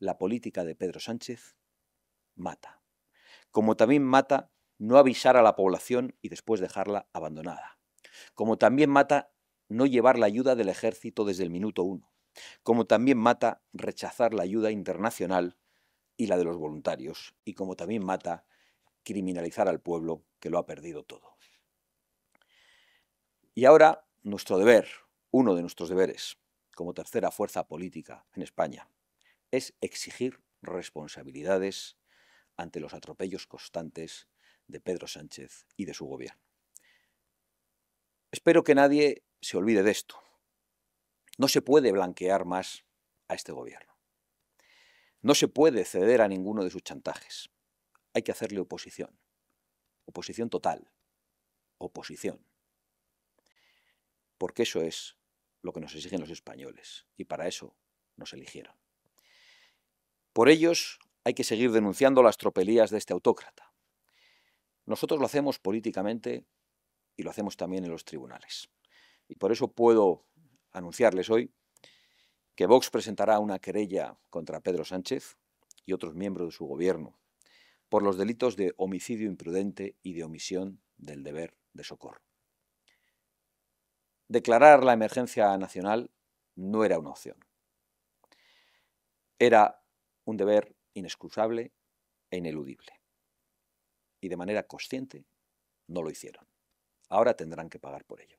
la política de Pedro Sánchez mata. Como también mata no avisar a la población y después dejarla abandonada. Como también mata no llevar la ayuda del ejército desde el minuto uno. Como también mata rechazar la ayuda internacional y la de los voluntarios. Y como también mata criminalizar al pueblo que lo ha perdido todo. Y ahora nuestro deber, uno de nuestros deberes, como tercera fuerza política en España, es exigir responsabilidades ante los atropellos constantes de Pedro Sánchez y de su gobierno. Espero que nadie se olvide de esto. No se puede blanquear más a este gobierno. No se puede ceder a ninguno de sus chantajes. Hay que hacerle oposición. Oposición total. Oposición. Porque eso es lo que nos exigen los españoles y para eso nos eligieron. Por ellos hay que seguir denunciando las tropelías de este autócrata. Nosotros lo hacemos políticamente y lo hacemos también en los tribunales. Y por eso puedo anunciarles hoy que Vox presentará una querella contra Pedro Sánchez y otros miembros de su gobierno por los delitos de homicidio imprudente y de omisión del deber de socorro. Declarar la emergencia nacional no era una opción. Era un deber inexcusable e ineludible. Y de manera consciente no lo hicieron. Ahora tendrán que pagar por ello.